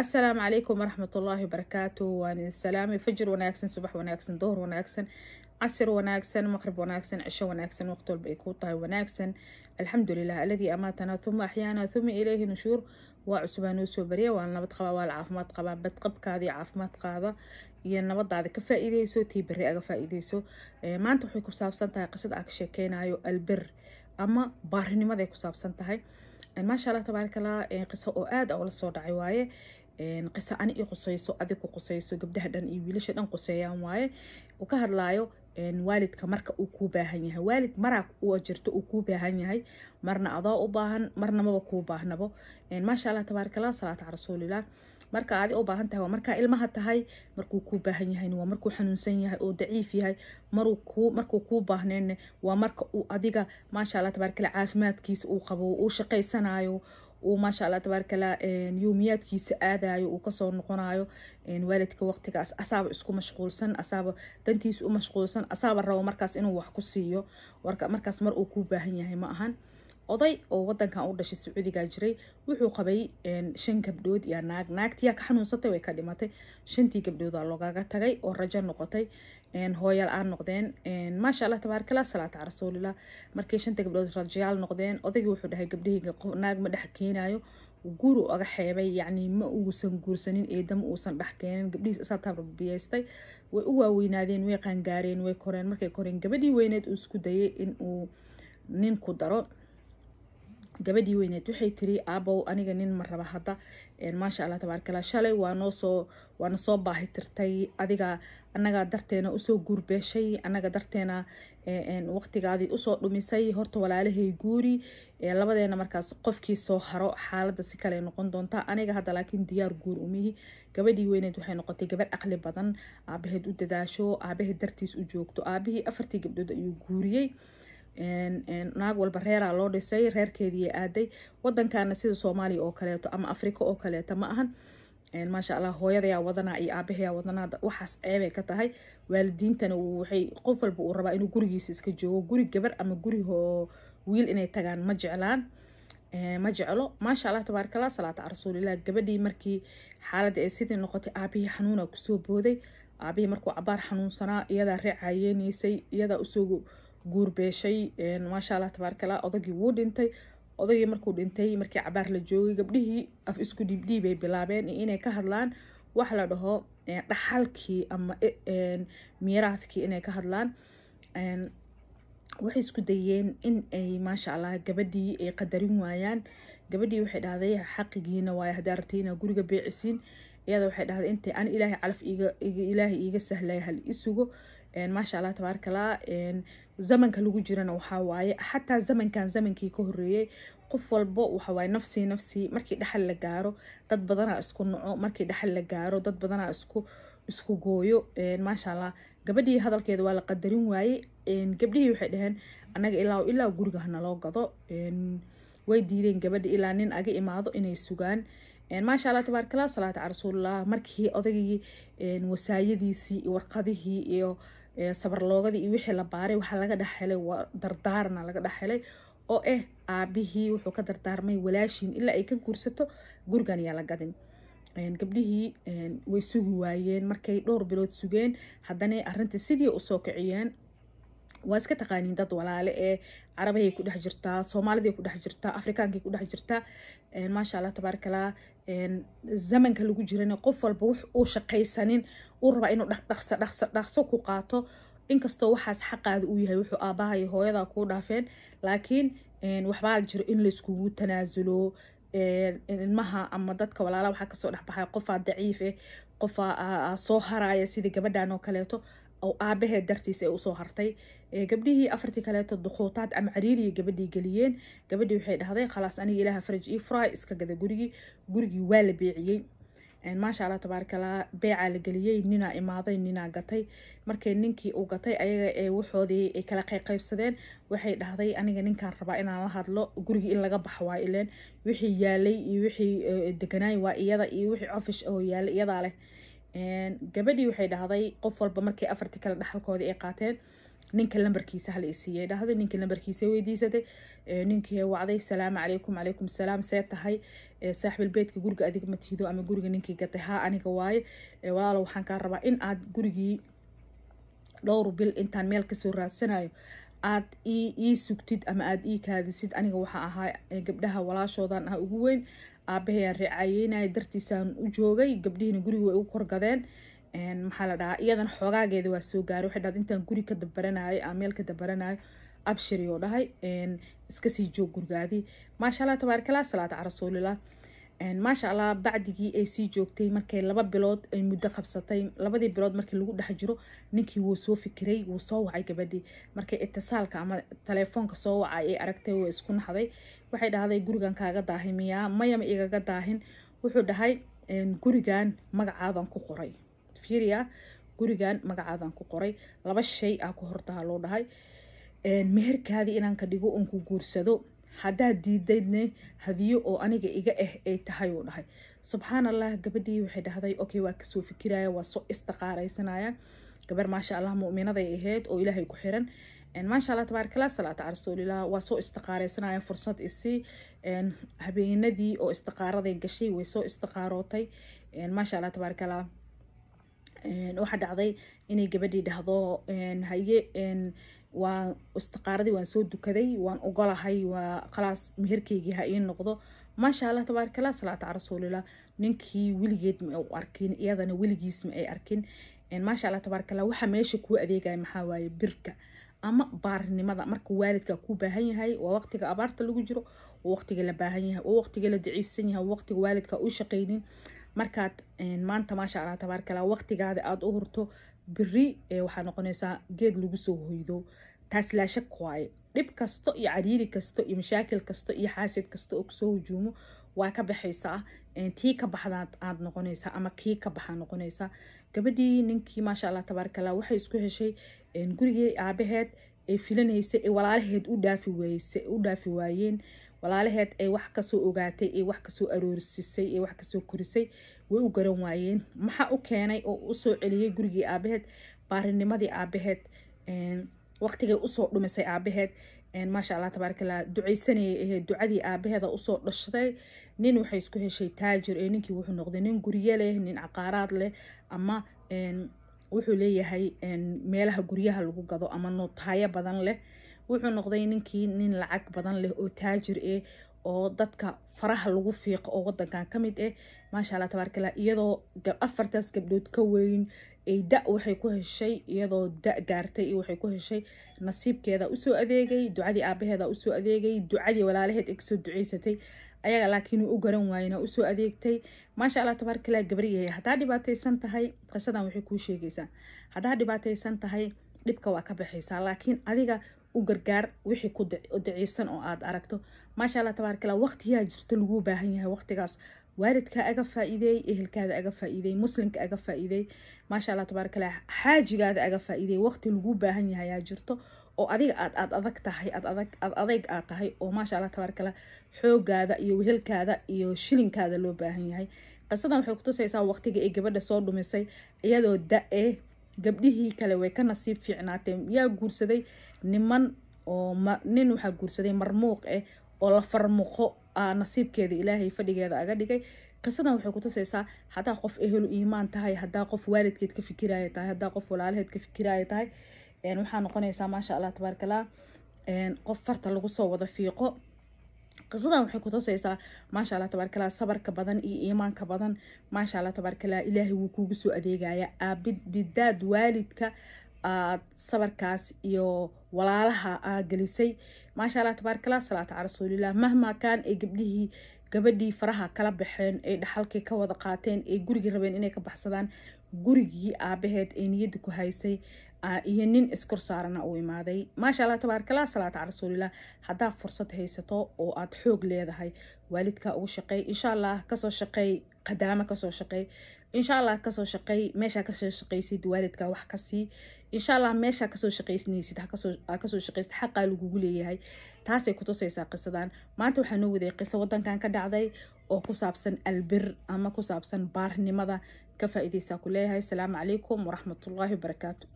assalaamu calaykum waraxmat ullaahi wabarakaatu waan idin salaamay fajir wanaagsan subax wanaagsan dohor wanaagsan casir wanaagsan maqrib wanaagsan cisho wanaagsan waqti walba ay kuu tahay wanaagsan alxamdulilah aladii amaatana uma axyaana uma ileyhi nushuur waa cusubaa noo soo bariya waa nabad qabaa waa caafimaad qabaa badqabkaada iyo caafimaadkaada iyo nabadaada ka faa tii beri aga faa maanta waxay ku saabsan tahay qisad aa ka sheekeynayo albir ama baarinimaday ku saabsan tahay maasha allah tabaarakalah qiso oo aada oo soo dhacay waaye qisa ani i qusayso adig ku qusayso gabdhaha dhan iyo wiilasha dhan quseeyaan waaye uu ka hadlaayo waalidka marka uu kuu baahan yahay waalid maraa u jirto uu kuu baahan yahay marna adoo u baahan marna kuu baahnabo maasha allah tabaarakallah salaata cal marka aadi u baahan tahay waa markaa ilmaha tahay markuu kuu baahan yahayna waa markuu xanuunsan yahay oo daciif yahay maruu kuu markuu kuu baahneenna waa marka uu adiga maasha allah tabaarakallah caafimaadkiisa uu qabo uu shaqaysanaayo uu maasha allah tabaaraka allah aadayo uu kasoo noqonayo waalidka waqtigaas asaaba isku mashquulsan asaaba dantiisa u mashquulsan asaaba rabo markaas inuu wax ku siiyo markaas mar uu kuu baahan yahay ma ahan oday oo wadankan u dhashay sacuudigaa jiray wuxuu qabay shan gabdhood iyo naag naagtiyaa ka xanuunsatay way ka dhimatay shantii gabdhoodaa loogaga tagay oo rajo noqotay hooyal aa noqdeen maasha allah tabaarkala salaata can rasuulillah markii shanta gabdhood rajayaal noqdeen odaygii wuxuu dhahay gabdhihii naag ma dhex keenaayo guuru uga xeebay yacnii ma uusan guursanin eedama uusan dhex keenin gabdhihiis isaa tabarbiyaystay way u waaweynaadeen way qaangaareen way koreen markay koreen gabadhii weyneed uu isku dayay inuu ninku daro gabadhii weyneed waxay tiri aabow aniga nin ma raba hadda maasha allah tabaarkala shalay waa noosoo waana soo baahi tirtay adiga annagaa darteena usoo guurbeeshay annaga darteena waqtigaadii usoo dhumisay horta walaalahay guuri labadeena markaas qofkii soo haro xaaladda si kale noqon doontaa aniga hadda laakiin diyaar guur umihi gabadhii weyneed waxay noqotay gabadh caqli badan aabaheed u dadaasho aabaheed dartiis u joogto aabahii afartii gabdhood ayuu guuriyey naag walba reeraa loo dhisay reerkeedii aaday wadankaana sida soomaaliya oo kaleeto ama afrika oo kaleeto ma ahan maasha allah hooyadayaa wadanaa iyo aabahayaa wadanaa waxaas ceebay ka tahay waalidiintana waxay qof walba uu rabaa inuu gurigiisa iska joogo guri gabar ama guri wiil inay tagaan ma jeclaan ma jeclo maasha allah tabaarakallah salaata rasuulilah gabadhii markii xaaladda ay sidii noqotay aabihii xanuuna kusoo booday aabihii markuu cabaar xanuunsanaa iyadaa reecayeenaysay iyadaa usoo guurbeeshay maasha allah tabaarakallah odagii wuu dhintay odagii markuu dhintay markii cabaar la joogay gabdhihii af isku dhiibdhiibay bilaabeen inay ka hadlaan wax la dhaho dhaxalkii ama e, miiraadkii inay ka hadlaan waxay isku dayeen in ay maasha allah gabadhii ay qadarin waayaan gabadhii waxay dhahday xaqigiina waayo haddaa rabtay inaa guriga beecisiin iyada waxay dhahda intay an ilaahay calaf ilaahay iiga sahlaya hal isugo maasha allah tabaarakallah zamanka lagu jirana waxaa waaye xataa zamankan zamankii ka horreeyey qof walbo waxawaaye nafsii nafsii markii dhaxal la gaaro dad badanaa isku noco markii dhaxal la gaaro dad badanaa isku isku gooyo maasha allah gabadhii hadalkeeda waa la qadarin waayey gabdhihii waxay dhaheen annaga ilaa ilaa guriga hanaloo gado way diideen gabadha ilaa nin aga imaado inay sugaan maasha alla tabaarkala salaata carasuullah markii odagii wasaayadiisii iyo warqadihii iyo sabarloogadii iyo wixii la baaray waxaa laga dhexhelay dardaarna laga dhexhelay oo ah aabihii wuxuu ka dardaarmay walaashiin ilaa ay ka guursato gurigan yaa la gadin gabdhihii way sugi waayeen markay dhowr bilood sugeen haddana arrintii sidii usoo kiciyeen waa iska taqaaniin dad walaale ee carabiyay kudhex jirtaa soomaaliday ku dhex jirtaa afrikaankay ku jirtaa maasha allah tabaarakallah zamanka lagu jirana qof walba wax uu shaqaysanin uu rabaa inuu dhaqdhaqsa dhaqsa dhaqso ku qaato inkastoo waxaas xaqaada uu yahay wuxuu aabbaha iyo hooyadaa kuu dhaafeen laakiin waxbaa jiro in layskugu tanaasulo ilmaha ama dadka walaala waxaa kasoo dhexbaxaya qofaa daciif eh qofaa soo haraya sida gabadhan oo kaleeto oo aabahee dartiis ee usoo hartay gabdhihii afartii kaleeto dukuutaad ama cariiriya gabadhii geliyeen gabadhii waxay dhahday khalaas aniga ilaaha faraj io fry iska gada gurigii gurigii waa la beeciyey maasha allah tabaarakallah beecaa la geliyey ninaa imaaday ninaa gatay markay ninkii uu gatay ayaga ee waxoodii ay kala qayqaybsadeen waxay dhahday aniga ninkaan rabaa inaan la hadlo gurigii in laga baxo waa ileen wixii yaalay iyo wixii deganaay waa iyada iyo wixii cofish oo yaalay iyadaa leh gabadhii waxay dhahday qof walba markay afarti kale dhaxalkoodii ay qaateen ninka lambarkiisa hala isiiyay dhahday ninka lambarkiisa weydiisatay ninkii wacday salaamu calaykum calaykum salaam see tahay saaxiibilbeedka guriga adiga ma tihido ama guriga ninkii gatay haa aniga waaye walaal waxaan kaa rabaa in aad gurigii dhowr bil intaan meel kasoo raadsanayo aad ii sugtid ama aad ii kaadisid aniga waxaa ahaa gabdhaha walaashoodan ah ugu weyn aabahayaan raacayeynaya dartiisaan u joogay gabdhihiina guriga way ugu korgadeen maxaa la dhahaa iyadana xoogaageeda waa soo gaaray waxay dhaad intaan guri ka dabaranayo ama meel ka dabaranayo abshiri oo dhahay iska sii joog gurigaadii maasha allah tabaarakalah salaata ca rasuulilah maasha allah bacdigii ay sii joogtay markay laba bilood ay muddo qabsatay labadii bilood markii lagu dhex jiro ninkii wuu soo fikiray wuu soo wacay gabadhii markay itisaalka ama taleefoonka soo wacay ay aragtay waa isku naxday waxay dhahday gurigan kaaga daahay miyaa mayama igaga daahin wuxuu dhahay gurigan magacaadan ku qoray fiiriya ah, gurigan magacaadan ku qoray laba shay ah ku hortaha loo dhahay meherkaadii inaan ka dhigo uon guursado haddaad diidaydna hadiyo oo aniga iga ah ay tahay uu dhahay subxaan allah gabadhii waxay dhahday okay waa kasoo fikiraya waa soo istiqaaraysanaya gabar maasha allah mu'minaday ahayd oo ilaahay ku xiran maasha allah tabaarak salaata rasuulilah waa soo istiqaaraysanaya fursad isi habeenadii oo istiqaaraday gashay way soo istiqaarootay maasha allah tabaarak waxaa dhacday inay gabadhii dhahdo haye waa istiqaaradii waan soo dukaday waan ogolahay waa khalaas meherkeygii ha ii noqdo maasha allah tabaarikala salaata cal rasuulilah ninkii weligeed ma u arkin iyadana weligiis ma ay arkin maasha allah tabaarikala waxaa meesha kuu adeegaya maxaa waaye birka ama baarinimada marka waalidka kuu baahan yahay waa waqtiga abaarta lagu jiro waa waqtiga la baahan yahay waa waqtiga la daciifsan yahay waa waqtiga waalidka u shaqaynin markaad maanta maasha allah tabaarikala waqtigaada aada u hurto beri waxaa noqonaysaa geed lagu soo hoydo taas laa shak dhib kasto iyo cariiri kasto iyo mashaakil kasto iyo xaasid kasta oo kusoo hujuumo waa ka baxaysaa tii ka baxdaad aad noqonaysaa ama kii ka baxa noqonaysaa gabadhii ninkii maasha allah tabaarkala waxay isku heshay gurigii aabaheed ee filanaysa ee walaalaheed u dhaafi waayeen walaalaheed ay wax kasoo ogaatay ee wax kasoo aroorsisay ee wax kasoo korisay way u garan waayeen maxaa u keenay oo usoo celiyay gurigii aabaheed baarinimadii aabaheed waqtigay usoo dhumisay aabaheed maasha allah tabaarakallah ducaysanayay ahayd eh, ducadii aabaheeda usoo dhashtay nin waxay isku heshay taajir ee eh, ninkii wuxuu noqday nin guryo leh nin caqaaraad leh ama wuxuu leeyahay meelaha guryaha lagu gado ama nootayo badan leh wuxuu noqday ninkii nin lacag badan leh oo taajir eh oo dadka faraha lagu fiiqo oo wadankan ka mid eh. maasha alla tabaarkala iyadoo afartaas gabdhood ka weyn ay da waxay ku heshay iyadoo da gaartay iyo waxay ku heshay nasiibkeeda usoo adeegay ducadii aabaheeda usoo adeegay ducadii walaalaheed ay kasoo ducaysatay ayaga laakiin u garan waayena usoo adeegtay maasha alla tabaarkala gabariyaya haddaa dhibaataysan tahay qisadan waxay kuu sheegaysaa haddaa dhibaataysan tahay dhibka waa ka baxaysaa laakiin adiga u gargaar wixii ku daciifsan oo aad aragto maasha tabaarakala waqtiyaa jirto laguu baahan yahay waqtigaas waalidkaa aga faa-iideey ehelkaada aga faa muslimka aga faa-iideey tabaarakala xaajigaada aga faa waqti laguu baahan yahay jirto oo adiga aad aad adag tahay aad adag aad adayg aad tahay oo maasha tabaarakala xoogaada iyo wehelkaada iyo shilinkaada loo baahan yahay qisadan waxay kutusaysaa waqtiga ee gabadha soo dhumisay iyadoo da-e gabdhihii kale way ka nasiib fiicnaateen yaa guursaday niman oo nin waxaa guursaday marmuuq eh oo la farmuqo ah, nasiibkeeda ilaahay fadhigeeda aga dhigay qisadan waxay kutusaysaa haddaa qof ehelu iimaan tahay hadaa qof waalidkeed ka fikiraaya tahay hadaa qof walaalaheed ka fikiraaya tahay waxaa noqonaysaa maasha allah tabaarkallah qof farta lagu soo wada fiiqo qisadan waxay ku tusaysaa maasha allah tabaarkala sabarka badan iyo iimaanka badan maasha allah tabaarkala ilaahay wuu kuugu soo adeegaya bidaad waalidka aad sabarkaas iyo walaalaha aa gelisay maasha allah tabaarkala salaata cala rasuulilah mahmaa kaan ee gabdhihii gabadhii faraha kala baxeen ay dhaxalkii ka wada qaateen ee gurigii rabeen inay ka baxsadaan gurigii aabaheed ee niyadda ku haysay Ah, iyo nin iskor saarana uu imaaday maasha allah tabaarakala salaata cal rasuulilah haddaad fursad haysato oo aada xoog leedahay waalidkaa ugu shaqeey insha kasoo shaqeey qadaamo kasoo shaqeey insha kasoo shaqeey meeshaa kasoo shaqaysid waalidkaa wax ka sii meeshaa kasoo shaqaysnaysid kasoo shaqaysid xaqaa lagugu leeyahay taasay kutusaysaa qisadan maanta waxaa noo wadayay qiso wadankan ka dhacday oo ku saabsan albir ama ku saabsan baarnimada ka faa ku leeyahay asalaamu calaykum waraxmatullaahi wabarakaatu